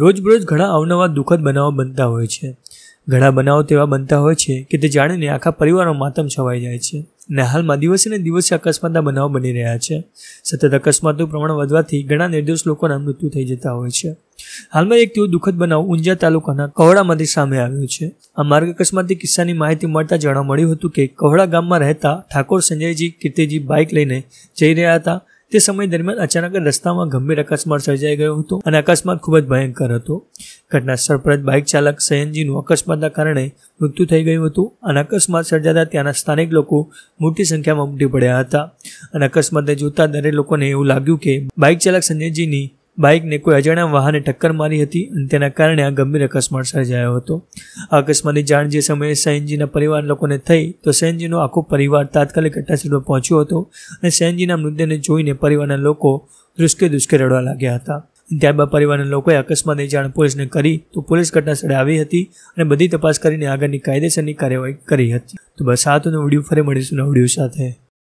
રોજબરોજ ઘણા અવનવા દુઃખદ બનાવો બનતા હોય છે ઘણા બનાવો તેવા બનતા હોય છે કે તે જાણીને આખા પરિવારનો માતમ છવાઈ જાય છે ને હાલમાં દિવસે ને દિવસે અકસ્માતના બનાવો બની રહ્યા છે સતત અકસ્માતનું પ્રમાણ વધવાથી ઘણા નિર્દોષ લોકોના મૃત્યુ થઈ જતા હોય છે હાલમાં એક તેવો દુઃખદ બનાવ ઊંઝા તાલુકાના કવડામાંથી સામે આવ્યો છે આ માર્ગ અકસ્માતથી કિસ્સાની માહિતી મળતા જાણવા મળ્યું હતું કે કવડા ગામમાં રહેતા ઠાકોર સંજયજી કીર્તિજી બાઇક લઈને જઈ રહ્યા હતા તે સમય દરમિયાન અચાનક રસ્તામાં ગંભીર અકસ્માત સર્જાઈ ગયો હતો અને અકસ્માત ખૂબ જ ભયંકર હતો ઘટના સ્થળ પર બાઇક ચાલક સયનજીનું અકસ્માતના કારણે મૃત્યુ થઈ ગયું હતું અને અકસ્માત સર્જાતા ત્યાંના સ્થાનિક લોકો મોટી સંખ્યામાં ઉમટી પડ્યા હતા અને અકસ્માતને જોતા દરેક લોકોને એવું લાગ્યું કે બાઇક ચાલક સંજયજીની બાઇકને કોઈ અજાણ્યા વાહને ટક્કર મારી હતી અને તેના કારણે આ ગંભીર અકસ્માત સર્જાયો હતો આ અકસ્માતની જાણ જે સમયે સૈનજીના પરિવાર લોકોને થઈ તો સૈનજીનો આખો પરિવાર તાત્કાલિક ઘટનાસ્થળે પહોંચ્યો હતો અને સૈનજીના મૃતદેહને જોઈને પરિવારના લોકો દુષ્કે દુષ્કે રડવા લાગ્યા હતા ત્યારબાદ પરિવારના લોકોએ અકસ્માતની જાણ પોલીસને કરી તો પોલીસ ઘટનાસ્થળે આવી હતી અને બધી તપાસ કરીને આગળની કાયદેસરની કાર્યવાહી કરી હતી તો બસ આ તો વિડીયો ફરી મળીશું નવ વિડીયો સાથે